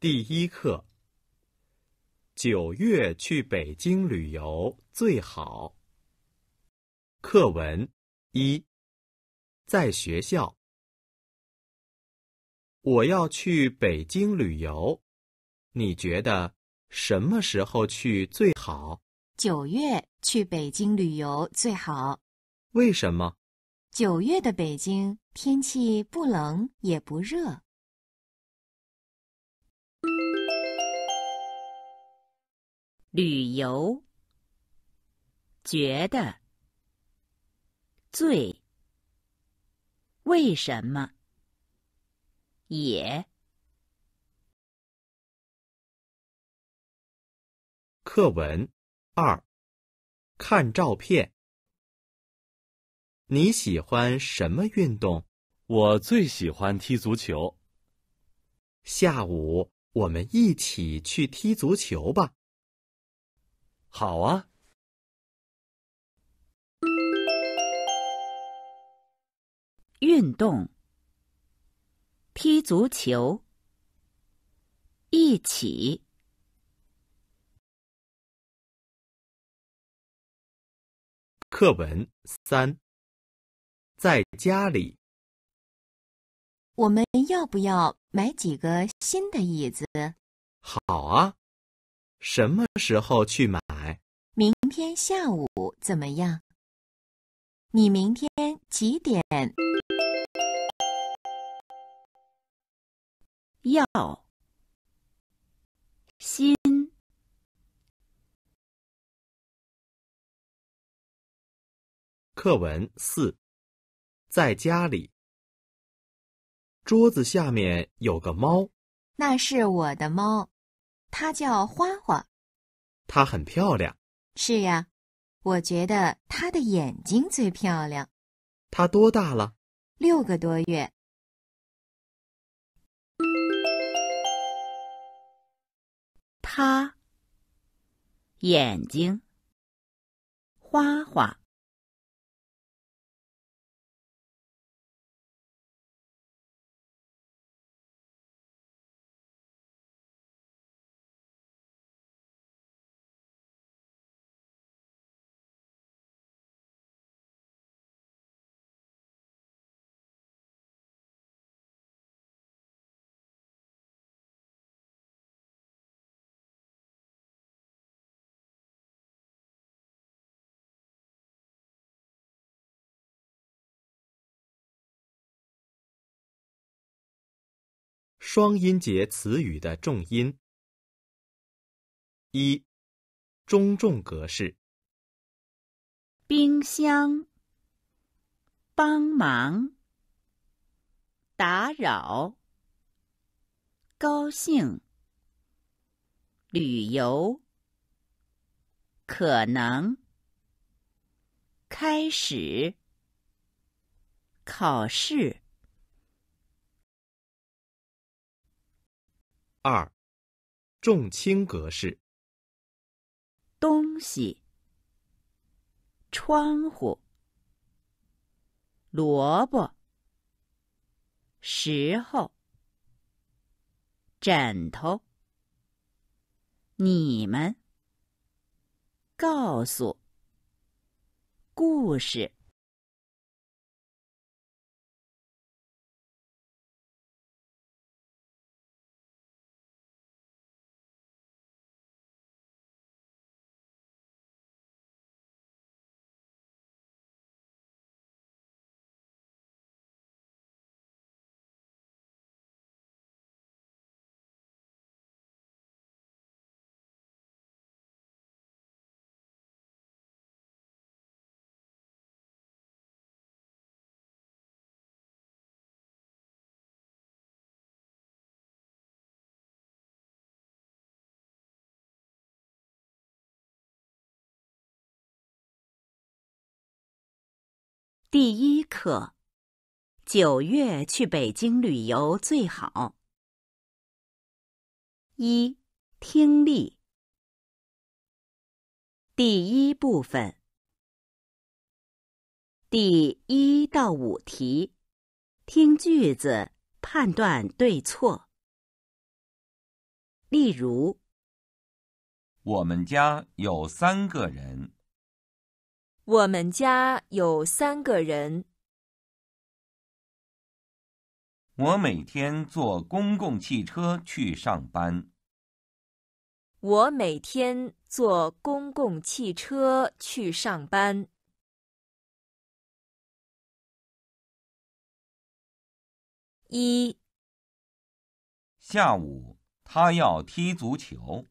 第一课，九月去北京旅游最好。课文一，在学校，我要去北京旅游，你觉得什么时候去最好？九月去北京旅游最好。为什么？九月的北京天气不冷也不热。旅游觉得最为什么也课文二看照片。你喜欢什么运动？我最喜欢踢足球。下午我们一起去踢足球吧。好啊，运动，踢足球，一起。课文三，在家里，我们要不要买几个新的椅子？好啊，什么时候去买？明天下午怎么样？你明天几点要心课文四？在家里，桌子下面有个猫，那是我的猫，它叫花花，它很漂亮。是呀，我觉得他的眼睛最漂亮。他多大了？六个多月。他眼睛花花。双音节词语的重音。一，中重格式。冰箱，帮忙，打扰，高兴，旅游，可能，开始，考试。二，重轻格式。东西，窗户，萝卜，石头，枕头，你们，告诉，故事。第一课，九月去北京旅游最好。一、听力，第一部分，第一到五题，听句子判断对错。例如，我们家有三个人。我们家有三个人。我每天坐公共汽车去上班。我每天坐公共汽车去上班。一。下午他要踢足球。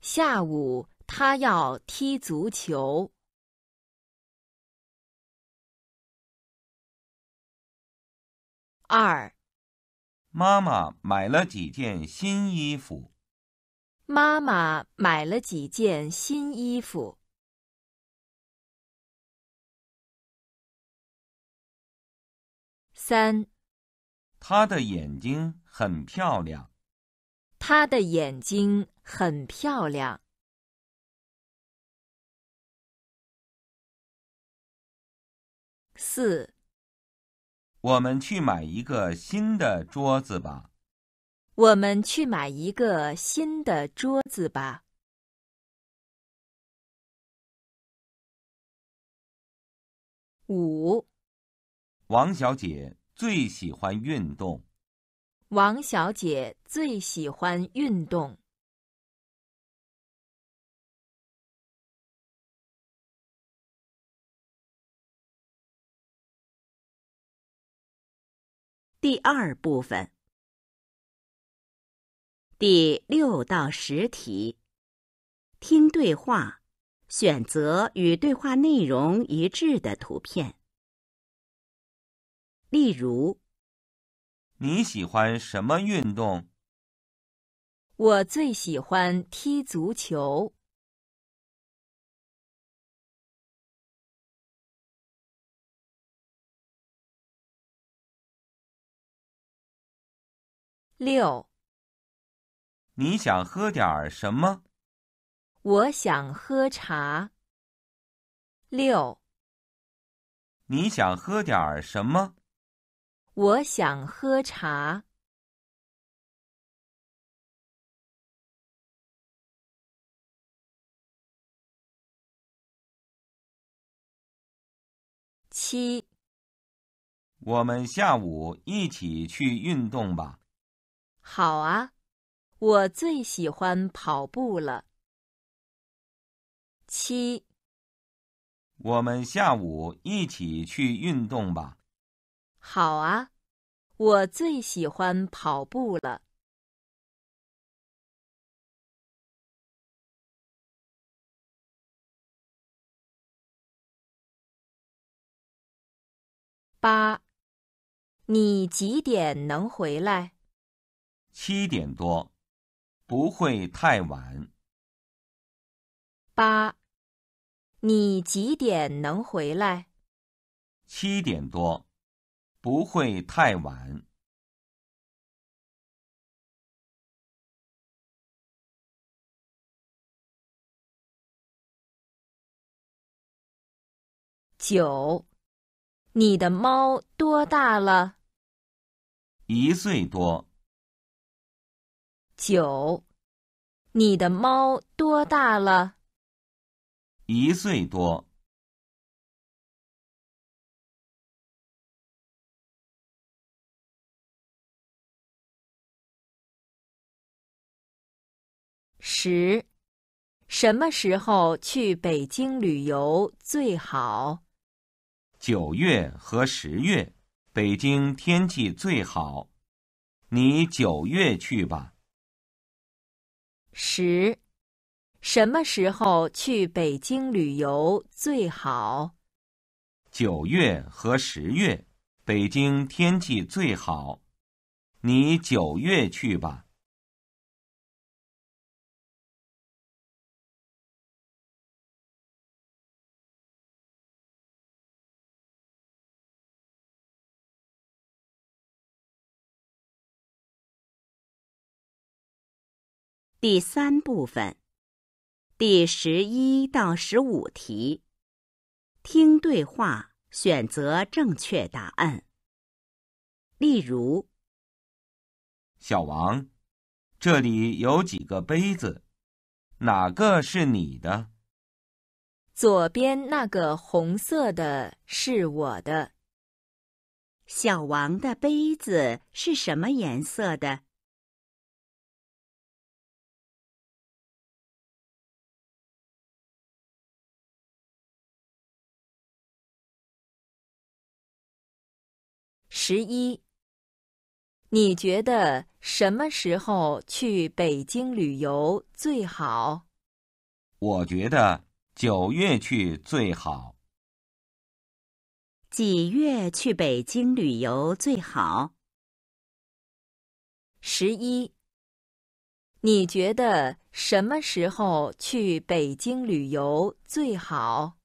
下午他要踢足球。二，妈妈买了几件新衣服。妈妈买了几件新衣服。三，她的眼睛很漂亮。她的眼睛很漂亮。四。我们去买一个新的桌子吧。我们去买一个新的桌子吧。五。王小姐最喜欢运动。王小姐最喜欢运动。第二部分，第六到十题，听对话，选择与对话内容一致的图片。例如，你喜欢什么运动？我最喜欢踢足球。六，你想喝点儿什么？我想喝茶。六，你想喝点儿什么？我想喝茶。七，我们下午一起去运动吧。好啊，我最喜欢跑步了。七，我们下午一起去运动吧。好啊，我最喜欢跑步了。八，你几点能回来？七点多，不会太晚。八，你几点能回来？七点多，不会太晚。九，你的猫多大了？一岁多。九，你的猫多大了？一岁多。十，什么时候去北京旅游最好？九月和十月，北京天气最好。你九月去吧。十，什么时候去北京旅游最好？九月和十月，北京天气最好。你九月去吧。第三部分，第十一到十五题，听对话，选择正确答案。例如：小王，这里有几个杯子，哪个是你的？左边那个红色的是我的。小王的杯子是什么颜色的？十一，你觉得什么时候去北京旅游最好？我觉得九月去最好。几月去北京旅游最好？十一，你觉得什么时候去北京旅游最好？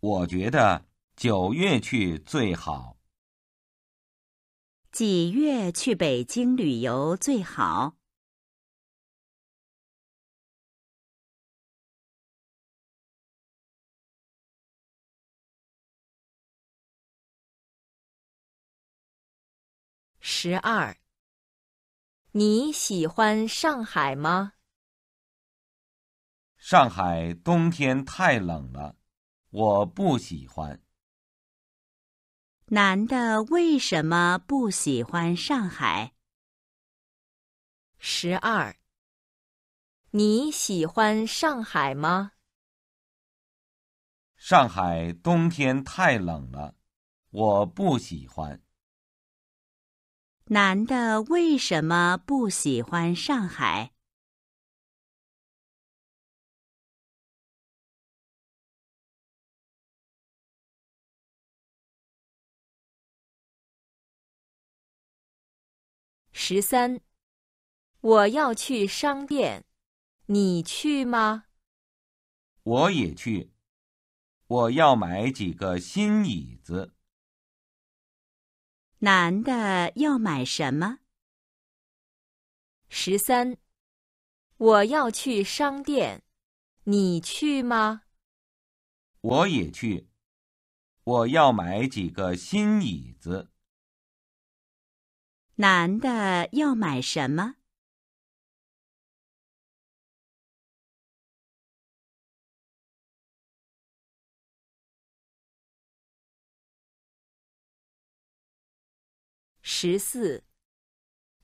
我觉得九月去最好。几月去北京旅游最好？十二。你喜欢上海吗？上海冬天太冷了，我不喜欢。男的为什么不喜欢上海？十二，你喜欢上海吗？上海冬天太冷了，我不喜欢。男的为什么不喜欢上海？十三，我要去商店，你去吗？我也去，我要买几个新椅子。男的要买什么？十三，我要去商店，你去吗？我也去，我要买几个新椅子。男的要买什么？十四。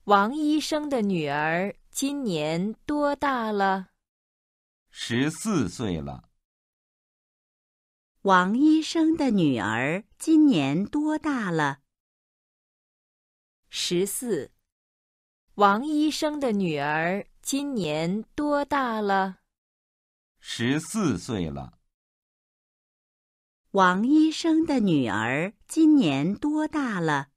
王医生的女儿今年多大了？十四岁了。王医生的女儿今年多大了？十四，王医生的女儿今年多大了？十四岁了。王医生的女儿今年多大了？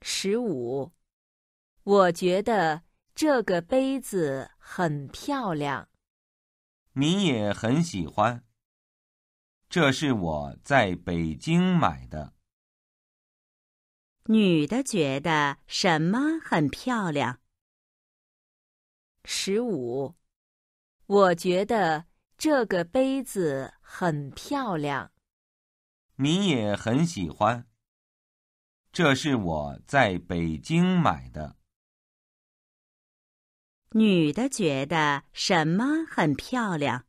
十五，我觉得。这个杯子很漂亮，你也很喜欢。这是我在北京买的。女的觉得什么很漂亮？十五，我觉得这个杯子很漂亮，你也很喜欢。这是我在北京买的。女的觉得什么很漂亮？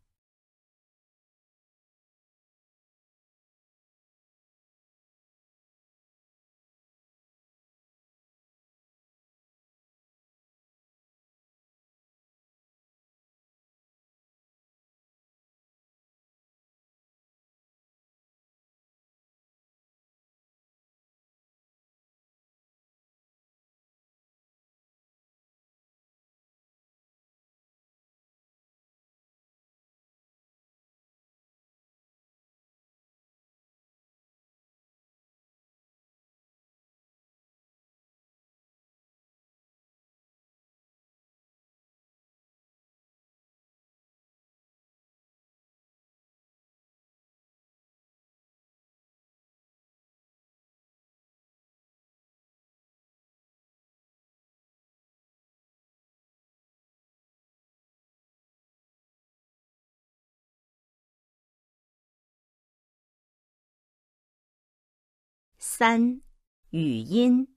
三、语音。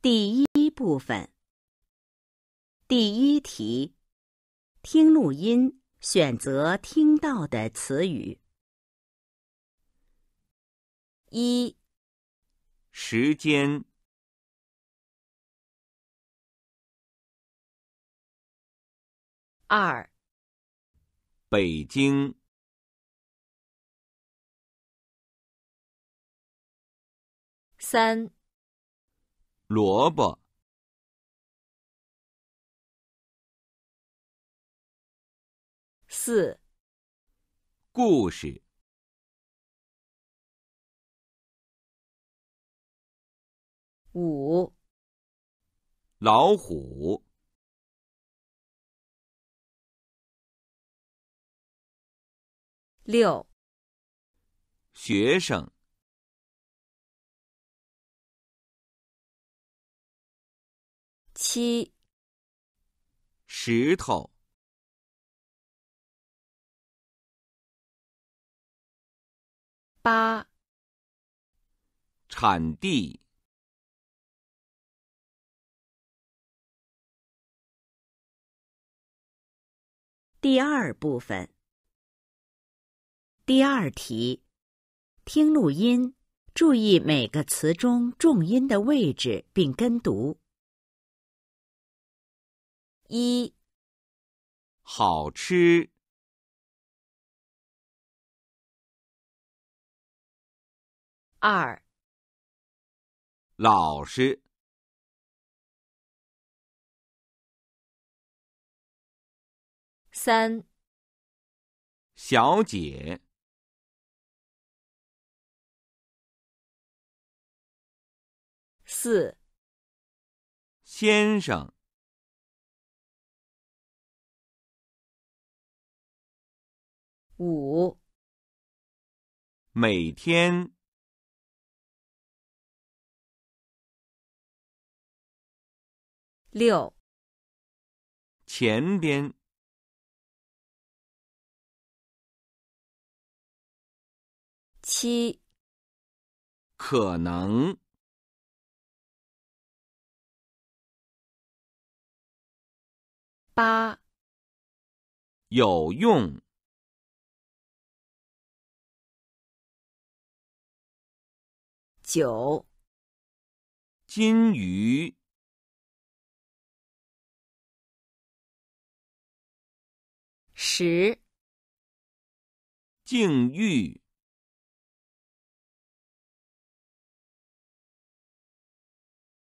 第一部分。第一题，听录音，选择听到的词语。一、时间。二、北京。三、萝卜。四、故事。五、老虎。六、学生。七。石头。八。产地。第二部分，第二题，听录音，注意每个词中重音的位置，并跟读。一好吃，二老实，三小姐，四先生。五，每天。六，前边。七，可能。八，有用。九。金鱼。十。境遇。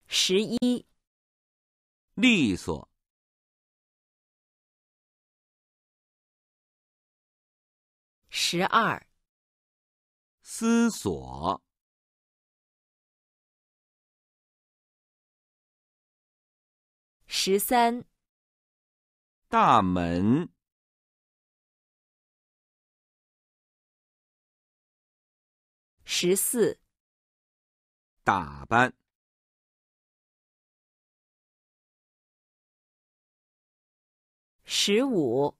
十一。利索。十二。思索。十三，大门。十四，打扮。十五，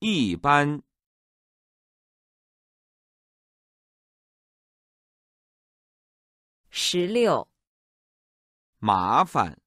一般。十六，麻烦。